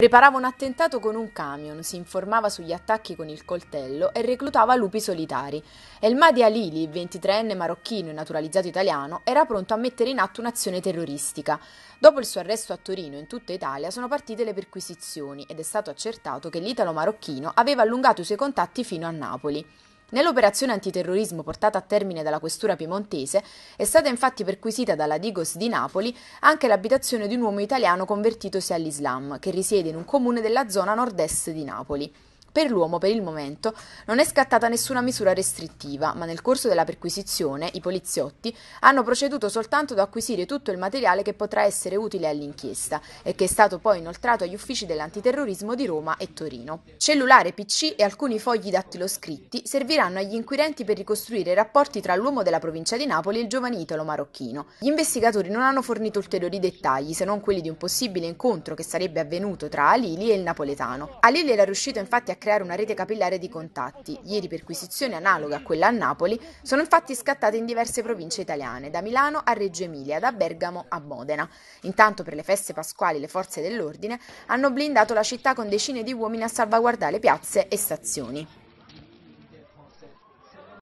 Preparava un attentato con un camion, si informava sugli attacchi con il coltello e reclutava lupi solitari. Elmadi Alili, 23enne marocchino e naturalizzato italiano, era pronto a mettere in atto un'azione terroristica. Dopo il suo arresto a Torino e in tutta Italia sono partite le perquisizioni ed è stato accertato che l'italo-marocchino aveva allungato i suoi contatti fino a Napoli. Nell'operazione antiterrorismo portata a termine dalla questura piemontese è stata infatti perquisita dalla Digos di Napoli anche l'abitazione di un uomo italiano convertitosi all'Islam, che risiede in un comune della zona nord-est di Napoli. Per l'uomo, per il momento, non è scattata nessuna misura restrittiva, ma nel corso della perquisizione i poliziotti hanno proceduto soltanto ad acquisire tutto il materiale che potrà essere utile all'inchiesta e che è stato poi inoltrato agli uffici dell'antiterrorismo di Roma e Torino. Cellulare, PC e alcuni fogli scritti serviranno agli inquirenti per ricostruire i rapporti tra l'uomo della provincia di Napoli e il giovane italo marocchino. Gli investigatori non hanno fornito ulteriori dettagli, se non quelli di un possibile incontro che sarebbe avvenuto tra Alili e il napoletano. Alili era riuscito infatti a creare una rete capillare di contatti. Ieri perquisizioni analoghe a quella a Napoli sono infatti scattate in diverse province italiane, da Milano a Reggio Emilia, da Bergamo a Modena. Intanto per le feste pasquali le forze dell'ordine hanno blindato la città con decine di uomini a salvaguardare piazze e stazioni.